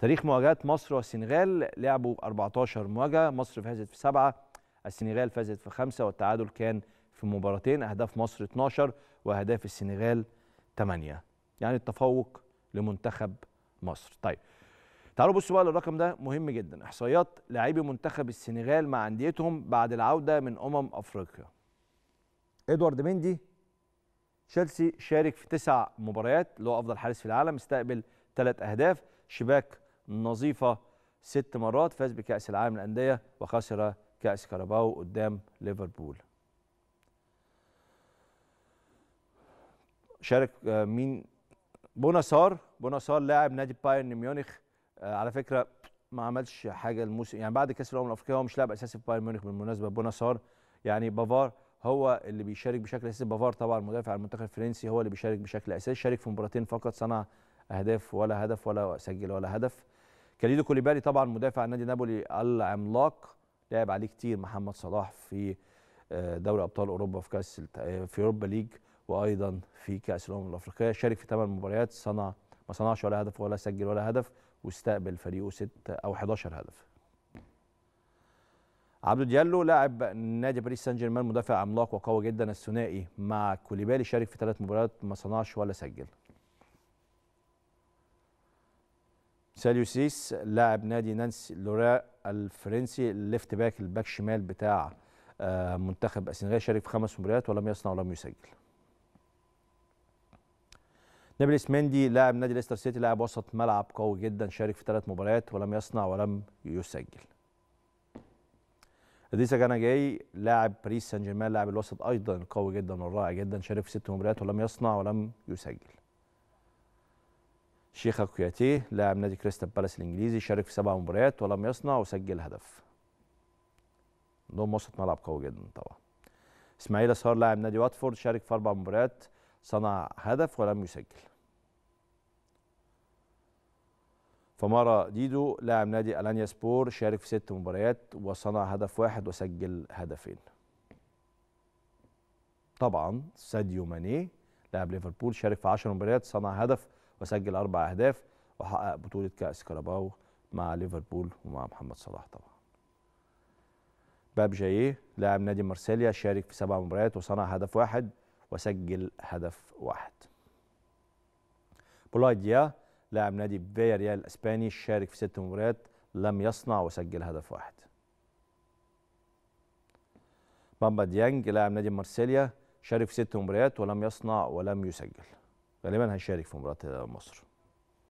تاريخ مواجهات مصر والسنغال لعبوا 14 مواجهه مصر فازت في سبعه السنغال فازت في خمسه والتعادل كان في مباراتين اهداف مصر 12 واهداف السنغال 8 يعني التفوق لمنتخب مصر طيب تعالوا بصوا بقى للرقم ده مهم جدا احصائيات لاعبي منتخب السنغال مع انديتهم بعد العوده من امم افريقيا ادوارد مندي تشيلسي شارك في تسع مباريات اللي هو افضل حارس في العالم استقبل ثلاث اهداف شباك نظيفه ست مرات فاز بكاس العالم للانديه وخسر كاس كاراباو قدام ليفربول شارك آه، مين بوناسار بوناسار لاعب نادي بايرن ميونخ آه، على فكره ما عملش حاجه الموسم يعني بعد كاس الامم الافريقيه هو مش لاعب اساسي في بايرن ميونخ بالمناسبه بوناسار يعني بافار هو اللي بيشارك بشكل اساسي بافار طبعا مدافع المنتخب الفرنسي هو اللي بيشارك بشكل اساسي شارك في مباراتين فقط صنع اهداف ولا هدف ولا سجل ولا هدف كاليدو كوليبالي طبعا مدافع النادي نابولي العملاق لعب عليه كتير محمد صلاح في آه، دوري ابطال اوروبا في كاس آه، في اوروبا ليج وايضا في كاس الامم الافريقيه شارك في ثمان مباريات صنع ما صنعش ولا هدف ولا سجل ولا هدف واستقبل فريقه ست او 11 هدف عبدو ديالو لاعب نادي باريس سان جيرمان مدافع عملاق وقوي جدا الثنائي مع كوليبالي شارك في ثلاث مباريات ما صنعش ولا سجل ساليو سيس لاعب نادي نانس لورا الفرنسي الليفت باك الباك شمال بتاع آه، منتخب السنغال شارك في خمس مباريات ولم يصنع ولم يسجل نابل اسمندي لاعب نادي ليستر سيتي لاعب وسط ملعب قوي جدا شارك في ثلاث مباريات ولم يصنع ولم يسجل اديسا جانا جاي لاعب باريس سان جيرمان لاعب الوسط ايضا قوي جدا ورائع جدا شارك في ست مباريات ولم يصنع ولم يسجل شيخ كوياتيه لاعب نادي كريستال بالاس الانجليزي شارك في سبع مباريات ولم يصنع وسجل هدف عندهم وسط ملعب قوي جدا طبعا اسماعيل صار لاعب نادي واتفورد شارك في اربع مباريات صنع هدف ولم يسجل فمارا ديدو لاعب نادي الانيا سبور شارك في ست مباريات وصنع هدف واحد وسجل هدفين طبعا ساديو ماني لاعب ليفربول شارك في 10 مباريات صنع هدف وسجل اربع اهداف وحقق بطوله كاس كاراباو مع ليفربول ومع محمد صلاح طبعا باب جاي إيه؟ لاعب نادي مارسيليا شارك في سبع مباريات وصنع هدف واحد وسجل هدف واحد بولايديا ديا لاعب نادي فيا ريال الاسباني شارك في ست مباريات لم يصنع وسجل هدف واحد بامبا ديانج لاعب نادي مارسيليا شارك في ست مباريات ولم يصنع ولم يسجل غالبا هيشارك في مباراه مصر